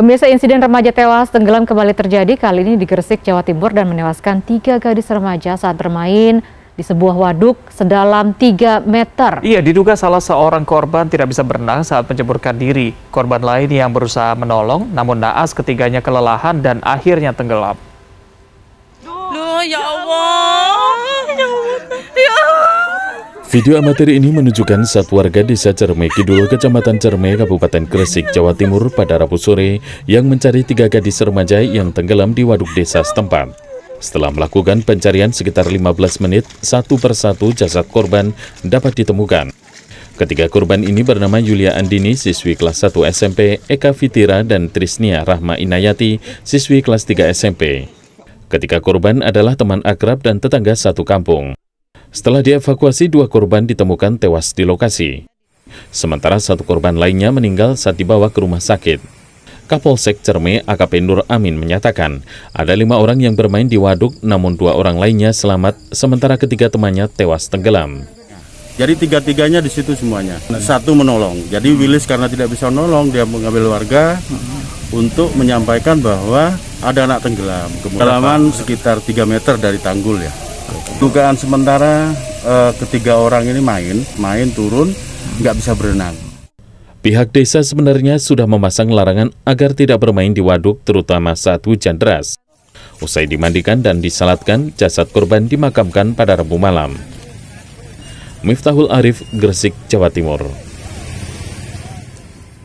Pemirsa insiden remaja tewas tenggelam kembali terjadi kali ini di Gresik, Jawa Timur dan menewaskan tiga gadis remaja saat bermain di sebuah waduk sedalam 3 meter. Iya, diduga salah seorang korban tidak bisa berenang saat menceburkan diri. Korban lain yang berusaha menolong, namun naas ketiganya kelelahan dan akhirnya tenggelam. Duh, ya Allah. Video amatir ini menunjukkan saat warga desa Cerme Kidul, Kecamatan Cerme, Kabupaten Gresik, Jawa Timur pada Rabu sore yang mencari tiga gadis remaja yang tenggelam di waduk desa setempat. Setelah melakukan pencarian sekitar 15 menit, satu persatu jasad korban dapat ditemukan. Ketiga korban ini bernama Yulia Andini, siswi kelas 1 SMP, Eka Fitira, dan Trisnia Rahma Inayati, siswi kelas 3 SMP. Ketiga korban adalah teman akrab dan tetangga satu kampung. Setelah dievakuasi, dua korban ditemukan tewas di lokasi. Sementara satu korban lainnya meninggal saat dibawa ke rumah sakit. Kapolsek Cerme AKP Nur Amin menyatakan, ada lima orang yang bermain di waduk, namun dua orang lainnya selamat, sementara ketiga temannya tewas tenggelam. Jadi tiga-tiganya di situ semuanya. Satu menolong. Jadi Willis karena tidak bisa menolong, dia mengambil warga untuk menyampaikan bahwa ada anak tenggelam. Kedalaman sekitar 3 meter dari tanggul ya. Dugaan sementara eh, ketiga orang ini main, main turun, nggak bisa berenang. Pihak desa sebenarnya sudah memasang larangan agar tidak bermain di waduk terutama saat hujan deras. Usai dimandikan dan disalatkan, jasad korban dimakamkan pada Rabu malam. Miftahul Arif, Gresik, Jawa Timur.